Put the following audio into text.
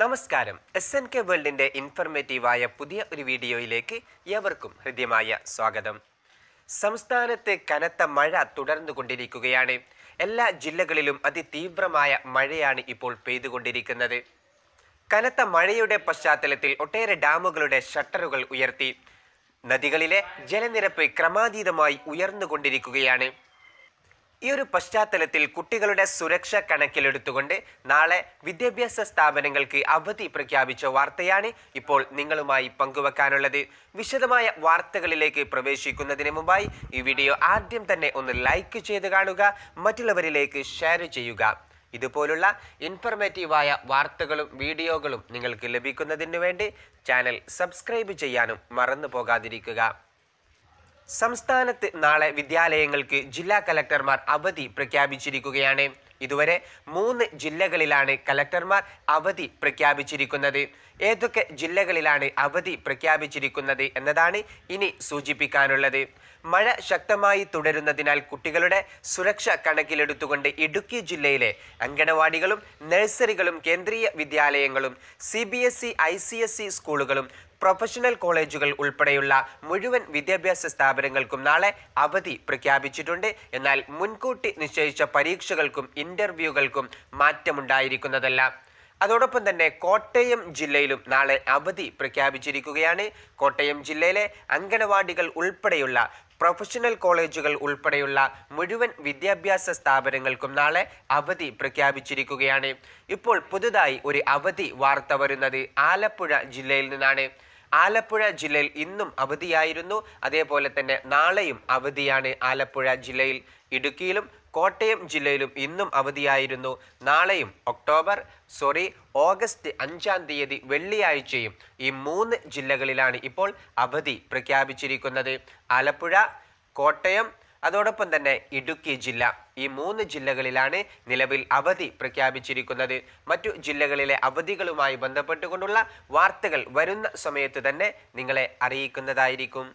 നമസ്കാരം S N K വേൾഡിൻ്റെ ഇൻഫർമേറ്റീവായ പുതിയ ഒരു വീഡിയോയിലേക്ക് എവർക്കും ഹൃദ്യമായ സ്വാഗതം സംസ്ഥാനത്ത് കനത്ത മഴ തുടർന്നു കൊണ്ടിരിക്കുകയാണ് എല്ലാ ജില്ലകളിലും അതിതീവ്രമായ മഴയാണ് ഇപ്പോൾ പെയ്തുകൊണ്ടിരിക്കുന്നത് കനത്ത മഴയുടെ പശ്ചാത്തലത്തിൽ ഒട്ടേറെ ഡാമുകളുടെ ഷട്ടറുകൾ ഉയർത്തി നദികളിലെ ജലനിരപ്പ് ക്രമാതീതമായി ഉയർന്നുകൊണ്ടിരിക്കുകയാണ് ഈ ഒരു പശ്ചാത്തലത്തിൽ കുട്ടികളുടെ സുരക്ഷ കണക്കിലെടുത്തുകൊണ്ട് നാളെ വിദ്യാഭ്യാസ സ്ഥാപനങ്ങൾക്ക് അവധി പ്രഖ്യാപിച്ച വാർത്തയാണ് ഇപ്പോൾ നിങ്ങളുമായി പങ്കുവെക്കാനുള്ളത് വിശദമായ വാർത്തകളിലേക്ക് പ്രവേശിക്കുന്നതിന് മുമ്പായി ഈ വീഡിയോ ആദ്യം തന്നെ ഒന്ന് ലൈക്ക് ചെയ്ത് കാണുക മറ്റുള്ളവരിലേക്ക് ഷെയർ ചെയ്യുക ഇതുപോലുള്ള ഇൻഫർമേറ്റീവായ വാർത്തകളും വീഡിയോകളും നിങ്ങൾക്ക് ലഭിക്കുന്നതിന് വേണ്ടി ചാനൽ സബ്സ്ക്രൈബ് ചെയ്യാനും മറന്നു പോകാതിരിക്കുക സംസ്ഥാനത്ത് നാളെ വിദ്യാലയങ്ങൾക്ക് ജില്ലാ കലക്ടർമാർ അവധി പ്രഖ്യാപിച്ചിരിക്കുകയാണ് ഇതുവരെ മൂന്ന് ജില്ലകളിലാണ് കലക്ടർമാർ അവധി പ്രഖ്യാപിച്ചിരിക്കുന്നത് ഏതൊക്കെ ജില്ലകളിലാണ് അവധി പ്രഖ്യാപിച്ചിരിക്കുന്നത് എന്നതാണ് ഇനി സൂചിപ്പിക്കാനുള്ളത് മഴ ശക്തമായി തുടരുന്നതിനാൽ കുട്ടികളുടെ സുരക്ഷ കണക്കിലെടുത്തുകൊണ്ട് ഇടുക്കി ജില്ലയിലെ അങ്കണവാടികളും നഴ്സറികളും കേന്ദ്രീയ വിദ്യാലയങ്ങളും C B S E I C S E സ്കൂളുകളും പ്രൊഫഷണൽ കോളേജുകൾ ഉൾപ്പെടെയുള്ള മുഴുവൻ വിദ്യാഭ്യാസ സ്ഥാപനങ്ങൾക്കും നാളെ അവധി പ്രഖ്യാപിച്ചിട്ടുണ്ട് എന്നാൽ മുൻകൂട്ടി നിശ്ചയിച്ച പരീക്ഷകൾക്കും ഇന്റർവ്യൂകൾക്കും മാറ്റമുണ്ടായിരിക്കുന്നതല്ല അതോടൊപ്പം തന്നെ കോട്ടയം ജില്ലയിലും നാളെ അവധി പ്രഖ്യാപിച്ചിരിക്കുകയാണ് കോട്ടയം ജില്ലയിലെ അംഗനവാടികൾ ഉൾപ്പെടെയുള്ള പ്രൊഫഷണൽ കോളേജുകൾ ഉൾപ്പെടെയുള്ള മുഴുവൻ വിദ്യാഭ്യാസ സ്ഥാപനങ്ങൾക്കും നാളെ അവധി പ്രഖ്യാപിച്ചിരിക്കുകയാണ് ഇപ്പോൾ പുതുതായി ഒരു അവധി വാർത്ത വരുന്നത് ആലപ്പുഴ ജില്ലയിൽ നിന്നാണ് ആലപ്പുഴ ജില്ലയിൽ ഇന്നും അവധിയായിരുന്നു അതേപോലെ തന്നെ നാളെയും അവധിയാണ് ആലപ്പുഴ ജില്ലയിൽ ഇടുക്കിയിലും കോട്ടയം ജില്ലയിലും ഇന്നും അവധിയായിരുന്നു നാളെയും ഒക്ടോബർ സോറി ഓഗസ്റ്റ് അഞ്ചാം തീയതി വെള്ളിയാഴ്ചയും ഈ മൂന്ന് ജില്ലകളിലാണ് ഇപ്പോൾ അവധി പ്രഖ്യാപിച്ചിരിക്കുന്നത് ആലപ്പുഴ കോട്ടയം അതോടൊപ്പം തന്നെ ഇടുക്കി ജില്ല ഈ മൂന്ന് ജില്ലകളിലാണ് നിലവിൽ അവധി പ്രഖ്യാപിച്ചിരിക്കുന്നത് മറ്റു ജില്ലകളിലെ അവധികളുമായി ബന്ധപ്പെട്ടുകൊണ്ടുള്ള വാർത്തകൾ വരുന്ന സമയത്ത് തന്നെ നിങ്ങളെ അറിയിക്കുന്നതായിരിക്കും